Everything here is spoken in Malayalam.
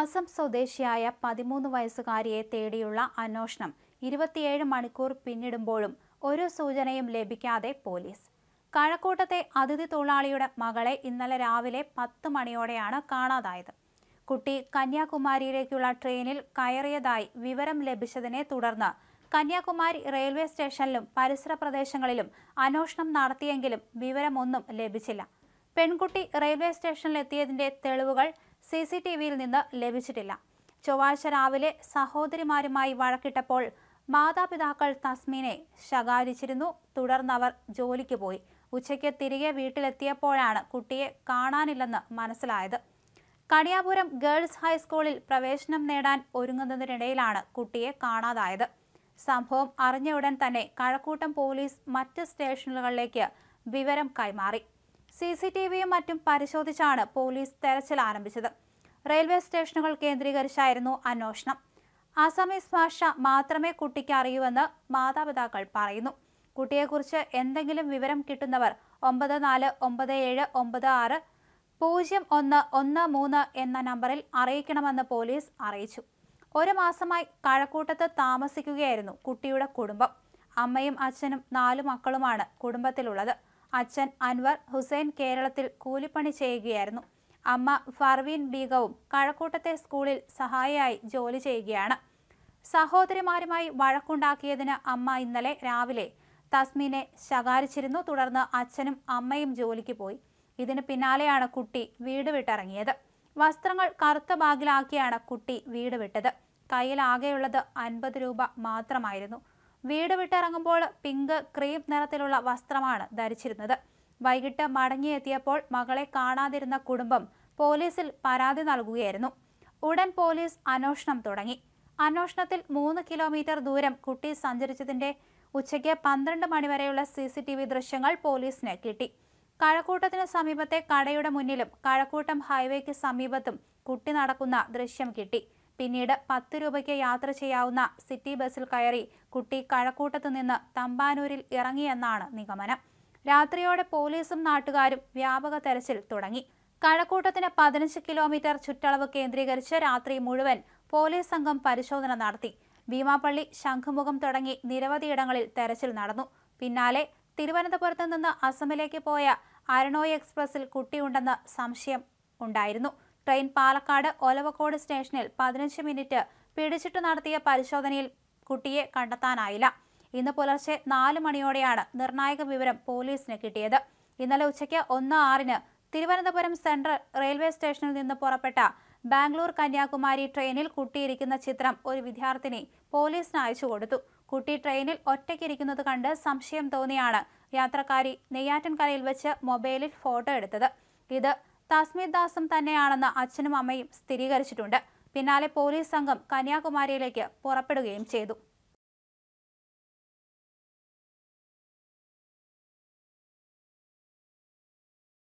അസം സ്വദേശിയായ പതിമൂന്ന് വയസ്സുകാരിയെ തേടിയുള്ള അന്വേഷണം ഇരുപത്തിയേഴ് മണിക്കൂർ പിന്നിടുമ്പോഴും ഒരു സൂചനയും ലഭിക്കാതെ പോലീസ് കഴക്കൂട്ടത്തെ അതിഥി തൊഴിലാളിയുടെ മകളെ ഇന്നലെ രാവിലെ പത്ത് മണിയോടെയാണ് കാണാതായത് കുട്ടി കന്യാകുമാരിയിലേക്കുള്ള ട്രെയിനിൽ കയറിയതായി വിവരം ലഭിച്ചതിനെ തുടർന്ന് കന്യാകുമാരി റെയിൽവേ സ്റ്റേഷനിലും പരിസര പ്രദേശങ്ങളിലും അന്വേഷണം നടത്തിയെങ്കിലും വിവരമൊന്നും ലഭിച്ചില്ല പെൺകുട്ടി റെയിൽവേ സ്റ്റേഷനിലെത്തിയതിന്റെ തെളിവുകൾ സി സി ടി വിയിൽ നിന്ന് ലഭിച്ചിട്ടില്ല ചൊവ്വാഴ്ച രാവിലെ സഹോദരിമാരുമായി വഴക്കിട്ടപ്പോൾ മാതാപിതാക്കൾ തസ്മീനെ ശകാരിച്ചിരുന്നു തുടർന്നവർ ജോലിക്ക് പോയി ഉച്ചയ്ക്ക് തിരികെ വീട്ടിലെത്തിയപ്പോഴാണ് കുട്ടിയെ കാണാനില്ലെന്ന് മനസ്സിലായത് കണിയാപുരം ഗേൾസ് ഹൈസ്കൂളിൽ പ്രവേശനം നേടാൻ ഒരുങ്ങുന്നതിനിടയിലാണ് കുട്ടിയെ കാണാതായത് സംഭവം അറിഞ്ഞ ഉടൻ തന്നെ കഴക്കൂട്ടം പോലീസ് മറ്റ് സ്റ്റേഷനുകളിലേക്ക് വിവരം കൈമാറി സി സി ടി വിയും മറ്റും പരിശോധിച്ചാണ് പോലീസ് തെരച്ചിൽ ആരംഭിച്ചത് റെയിൽവേ സ്റ്റേഷനുകൾ കേന്ദ്രീകരിച്ചായിരുന്നു അന്വേഷണം അസമീസ് ഭാഷ മാത്രമേ കുട്ടിക്ക് അറിയൂവെന്ന് മാതാപിതാക്കൾ പറയുന്നു കുട്ടിയെക്കുറിച്ച് എന്തെങ്കിലും വിവരം കിട്ടുന്നവർ ഒമ്പത് നാല് ഒമ്പത് ഏഴ് ഒമ്പത് ആറ് പൂജ്യം ഒന്ന് ഒന്ന് മൂന്ന് എന്ന നമ്പറിൽ അറിയിക്കണമെന്ന് പോലീസ് അറിയിച്ചു ഒരു മാസമായി കഴക്കൂട്ടത്ത് താമസിക്കുകയായിരുന്നു കുട്ടിയുടെ കുടുംബം അമ്മയും അച്ഛനും നാലു മക്കളുമാണ് കുടുംബത്തിലുള്ളത് അച്ഛൻ അൻവർ ഹുസൈൻ കേരളത്തിൽ കൂലിപ്പണി ചെയ്യുകയായിരുന്നു അമ്മ ഫർവീൻ ബീഗവും കഴക്കൂട്ടത്തെ സ്കൂളിൽ സഹായിയായി ജോലി ചെയ്യുകയാണ് സഹോദരിമാരുമായി വഴക്കുണ്ടാക്കിയതിന് അമ്മ ഇന്നലെ രാവിലെ തസ്മീനെ ശകാരിച്ചിരുന്നു തുടർന്ന് അച്ഛനും അമ്മയും ജോലിക്ക് പോയി ഇതിന് പിന്നാലെയാണ് കുട്ടി വീട് വിട്ടിറങ്ങിയത് വസ്ത്രങ്ങൾ കറുത്ത ബാഗിലാക്കിയാണ് കുട്ടി വീട് വിട്ടത് കയ്യിലാകെയുള്ളത് അൻപത് രൂപ മാത്രമായിരുന്നു വീട് വിട്ടിറങ്ങുമ്പോൾ പിങ്ക് ക്രീം നിറത്തിലുള്ള വസ്ത്രമാണ് ധരിച്ചിരുന്നത് വൈകിട്ട് മടങ്ങിയെത്തിയപ്പോൾ മകളെ കാണാതിരുന്ന കുടുംബം പോലീസിൽ പരാതി നൽകുകയായിരുന്നു ഉടൻ പോലീസ് അന്വേഷണം തുടങ്ങി അന്വേഷണത്തിൽ മൂന്ന് കിലോമീറ്റർ ദൂരം കുട്ടി സഞ്ചരിച്ചതിന്റെ ഉച്ചയ്ക്ക് പന്ത്രണ്ട് മണിവരെയുള്ള സി സി ടി വി ദൃശ്യങ്ങൾ പോലീസിന് കിട്ടി കഴക്കൂട്ടത്തിന് സമീപത്തെ കടയുടെ മുന്നിലും കഴക്കൂട്ടം ഹൈവേക്ക് സമീപത്തും കുട്ടി നടക്കുന്ന ദൃശ്യം കിട്ടി പിന്നീട് പത്ത് രൂപയ്ക്ക് യാത്ര ചെയ്യാവുന്ന സിറ്റി ബസ്സിൽ കയറി കുട്ടി കഴക്കൂട്ടത്തു നിന്ന് തമ്പാനൂരിൽ ഇറങ്ങിയെന്നാണ് നിഗമനം രാത്രിയോടെ പോലീസും നാട്ടുകാരും വ്യാപക തെരച്ചിൽ തുടങ്ങി കഴക്കൂട്ടത്തിന് പതിനഞ്ച് കിലോമീറ്റർ ചുറ്റളവ് കേന്ദ്രീകരിച്ച് രാത്രി മുഴുവൻ പോലീസ് സംഘം പരിശോധന നടത്തി ഭീമാപ്പള്ളി ശംഖുമുഖം തുടങ്ങി നിരവധിയിടങ്ങളിൽ തെരച്ചിൽ നടന്നു പിന്നാലെ തിരുവനന്തപുരത്ത് നിന്ന് അസമിലേക്ക് പോയ അരണോയ് എക്സ്പ്രസിൽ കുട്ടിയുണ്ടെന്ന് സംശയം ഉണ്ടായിരുന്നു ട്രെയിൻ പാലക്കാട് ഒലവക്കോട് സ്റ്റേഷനിൽ പതിനഞ്ച് മിനിറ്റ് പിടിച്ചിട്ട് നടത്തിയ പരിശോധനയിൽ കുട്ടിയെ കണ്ടെത്താനായില്ല ഇന്ന് പുലർച്ചെ നാല് മണിയോടെയാണ് നിർണായക വിവരം പോലീസിന് കിട്ടിയത് ഇന്നലെ ഉച്ചയ്ക്ക് ഒന്ന് ആറിന് തിരുവനന്തപുരം സെൻട്രൽ റെയിൽവേ സ്റ്റേഷനിൽ നിന്ന് പുറപ്പെട്ട ബാംഗ്ലൂർ കന്യാകുമാരി ട്രെയിനിൽ കുട്ടിയിരിക്കുന്ന ചിത്രം ഒരു വിദ്യാർത്ഥിനി പോലീസിന് അയച്ചു കൊടുത്തു കുട്ടി ട്രെയിനിൽ ഒറ്റയ്ക്കിരിക്കുന്നത് കണ്ട് സംശയം തോന്നിയാണ് യാത്രക്കാരി നെയ്യാറ്റൻകരയിൽ വെച്ച് മൊബൈലിൽ ഫോട്ടോ എടുത്തത് ഇത് തസ്മീർ ദാസും തന്നെയാണെന്ന് അച്ഛനും അമ്മയും സ്ഥിരീകരിച്ചിട്ടുണ്ട് പിന്നാലെ പോലീസ് സംഘം കന്യാകുമാരിയിലേക്ക് പുറപ്പെടുകയും ചെയ്തു